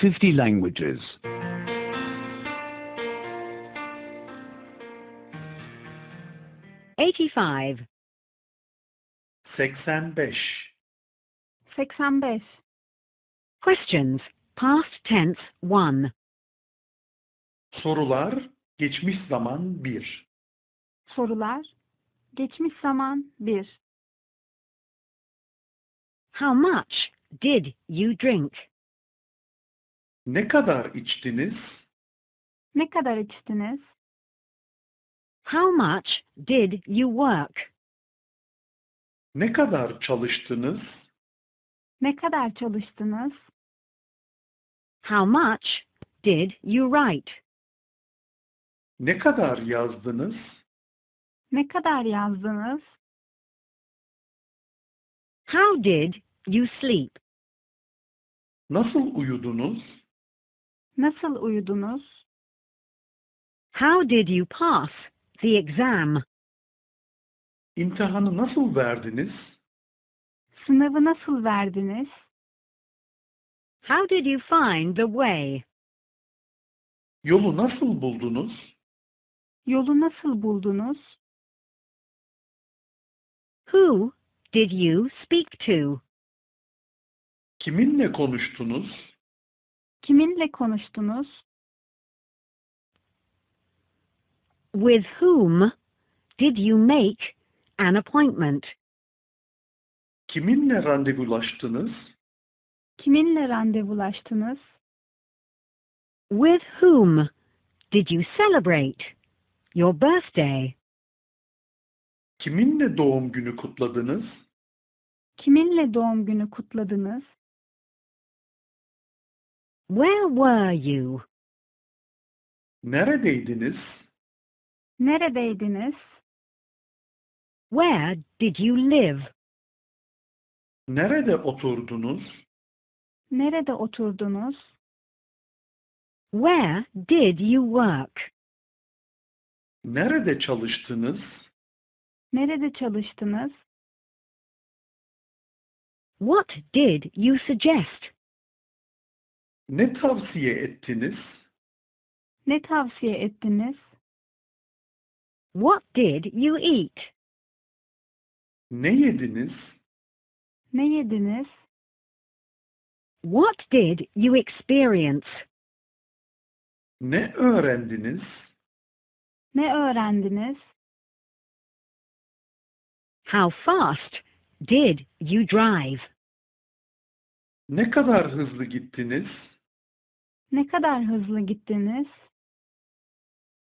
50 languages. Eighty-five. Seksen Seksen Questions. Past tense 1. Sorular geçmiş zaman bir. Sorular geçmiş zaman bir. How much did you drink? Ne kadar içtiniz? Ne kadar içtiniz? How much did you work? Ne kadar çalıştınız? Ne kadar çalıştınız? How much did you write? Ne kadar yazdınız? Ne kadar yazdınız? How did you sleep? Nasıl uyudunuz? Nasıl uyudunuz? How did you pass the exam? İmtihanı nasıl verdiniz? Sınavı nasıl verdiniz? How did you find the way? Yolu nasıl buldunuz? Yolu nasıl buldunuz? Who did you speak to? Kiminle konuştunuz? Kiminle konuştunuz? With whom did you make an appointment? Kiminle randevulaştınız? Kiminle randevulaştınız? With whom did you celebrate your birthday? Kiminle doğum günü kutladınız? Kiminle doğum günü kutladınız? Where were you? Neredeydiniz? Neredeydiniz? Where did you live? Nerede oturdunuz? Nerede oturdunuz? Where did you work? Nerede çalıştınız? Nerede çalıştınız? What did you suggest? Ne tavsiye ettiniz? Ne tavsiye ettiniz? What did you eat? Ne yediniz? Ne yediniz? What did you experience? Ne öğrendiniz? Ne öğrendiniz? How fast did you drive? Ne kadar hızlı gittiniz? Ne kadar hızlı gittiniz?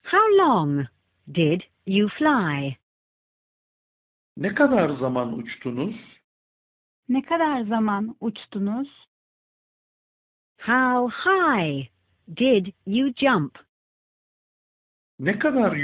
How long did you fly? Ne kadar zaman uçtunuz? Ne kadar zaman uçtunuz? How high did you jump? Ne kadar